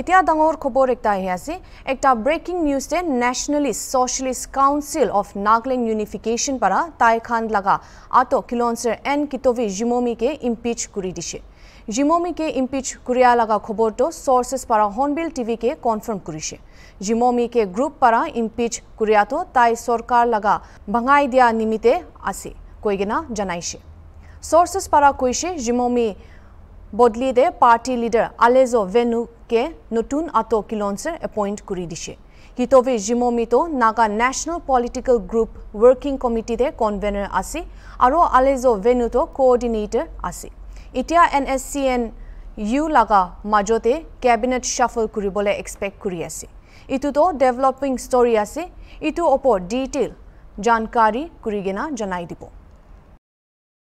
এতিয়া ডাঙৰ খবৰ এটা আহি আছে এটা breaking news the nationalist socialist council of Nagalim unification পৰা টাইখান লগা আট কিলনছৰ এন কিতভি জিমমিকে ইম্পিচ কৰি দিছে জিমমিকে ইম্পিচ কৰিয়া লগা খবৰটো চৰ্চেছ পৰা হৰ্ণবিল টিভিকে কনফাৰ্ম কৰিছে জিমমিকে গ্ৰুপ পৰা ইম্পিচ কৰিয়াটো তাই চৰকাৰ লগা ভঙাই দিয়া নিমিত্তে আছে কৈ কিনা জনাইছে চৰ্চেছ পৰা কৈছে জিমমি বদলিয়ে পার্টি লিডার আলেজো ভেনুকে নতুন আত কিলনসের এপয়েন্ট করে দিছে হিতভে জিমমিত Naga national political group working কমিটিতে কনভেনর আছে আর আলেজো ভেনুত কোঅর্ডিনেটর আছে এটা এন এস সি এন ইউ লাগা মাজতে ক্যাবিনেট সাফল করবলে এক্সপেক্ট করে আছে ইতো তো ডেভেলপিং স্টোরি আছে ইটু ওপর ডিটেল জানকারি করে গেনা জানাই দিব